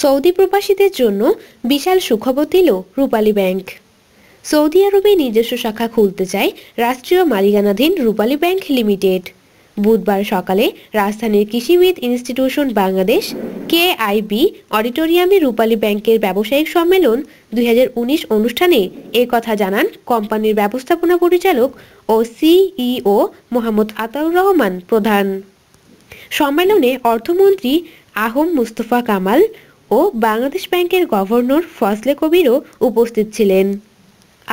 Saudi প্রবাসীদের জন্য বিশাল সুখবর দিল রূপালী ব্যাংক সৌদি আরবে নিজস্ব শাখা খুলতে চায় রাষ্ট্রীয় মালিকানাধীন রূপালী ব্যাংক লিমিটেড বুধবার সকালে রাজধানীর কৃষিবিদ ইনস্টিটিউশন বাংলাদেশ কেআইবি অডিটোরিয়ামে রূপালী ব্যাংকের ব্যবসায়িক সম্মেলন দুই অনুষ্ঠানে এ কথা জানান কোম্পানির ব্যবস্থাপনা পরিচালক ও সিইও মোহাম্মদ আতাউর রহমান প্রধান সম্মেলনে অর্থমন্ত্রী আহম মুস্তফা কামাল ও বাংলাদেশ ব্যাংকের গভর্নর ফজলে কবিরও উপস্থিত ছিলেন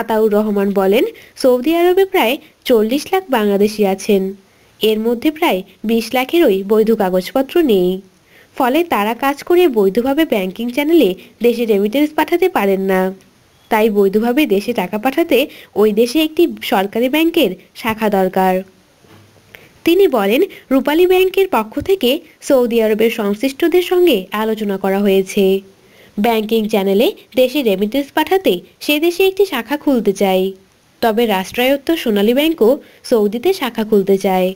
আতাউর রহমান বলেন সৌদি আরবে প্রায় চল্লিশ লাখ বাংলাদেশি আছেন এর মধ্যে প্রায় বিশ লাখেরই বৈধ কাগজপত্র নেই ফলে তারা কাজ করে বৈধভাবে ব্যাংকিং চ্যানেলে দেশে রেমিটেন্স পাঠাতে পারেন না তাই বৈধভাবে দেশে টাকা পাঠাতে ওই দেশে একটি সরকারি ব্যাংকের শাখা দরকার তিনি বলেন রূপালী ব্যাংকের পক্ষ থেকে সৌদি আরবের সংশ্লিষ্টদের সঙ্গে আলোচনা করা হয়েছে ব্যাংকিং চ্যানেলে দেশে রেমিটেন্স পাঠাতে সে দেশে একটি শাখা খুলতে চায় তবে রাষ্ট্রায়ত্ত সোনালী ব্যাংকও সৌদিতে শাখা খুলতে চায়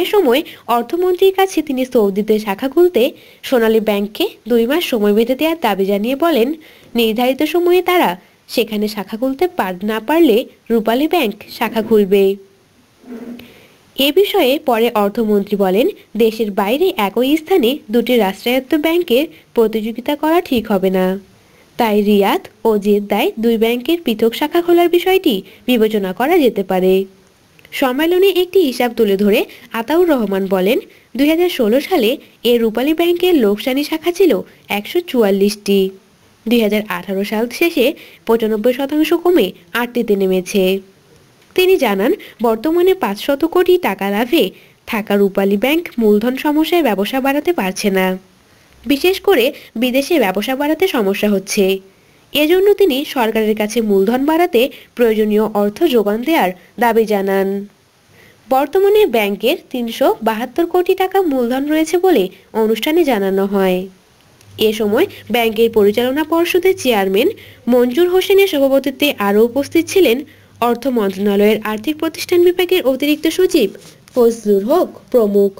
এ সময় অর্থমন্ত্রীর কাছে তিনি সৌদিতে শাখা খুলতে সোনালী ব্যাংককে দুই মাস সময় বেঁধে দেওয়ার দাবি জানিয়ে বলেন নির্ধারিত সময়ে তারা সেখানে শাখা খুলতে না পারলে রূপালী ব্যাংক শাখা খুলবে এ বিষয়ে পরে অর্থমন্ত্রী বলেন দেশের বাইরে একই স্থানে দুটি রাষ্ট্রায়ত্ত ব্যাংকের প্রতিযোগিতা করা ঠিক হবে না তাই রিয়াদ ও জেদ্দায় দুই ব্যাংকের পৃথক শাখা খোলার বিষয়টি বিবেচনা করা যেতে পারে সম্মেলনে একটি হিসাব তুলে ধরে আতাউর রহমান বলেন দুই সালে এ রূপালী ব্যাংকের লোকসানি শাখা ছিল একশো চুয়াল্লিশটি দুই সাল শেষে পঁচানব্বই শতাংশ কমে আটটিতে নেমেছে তিনি জানান বর্তমানে পাঁচশত কোটি টাকা লাভে থাকা রূপালী ব্যাংক মূলধন সমস্যায় ব্যবসা বাড়াতে পারছে না বিশেষ করে বিদেশে ব্যবসা বাড়াতে সমস্যা হচ্ছে এজন্য তিনি সরকারের কাছে মূলধন বাড়াতে প্রয়োজনীয় অর্থ যোগান দেওয়ার দাবি জানান বর্তমানে ব্যাংকের তিনশো বাহাত্তর কোটি টাকা মূলধন রয়েছে বলে অনুষ্ঠানে জানানো হয় এ সময় ব্যাংকের পরিচালনা পর্ষদের চেয়ারম্যান মঞ্জুর হোসেনের সভাপতিত্বে আরও উপস্থিত ছিলেন অর্থ মন্ত্রণালয়ের আর্থিক প্রতিষ্ঠান বিভাগের অতিরিক্ত সচিব ফজলুর হক প্রমুখ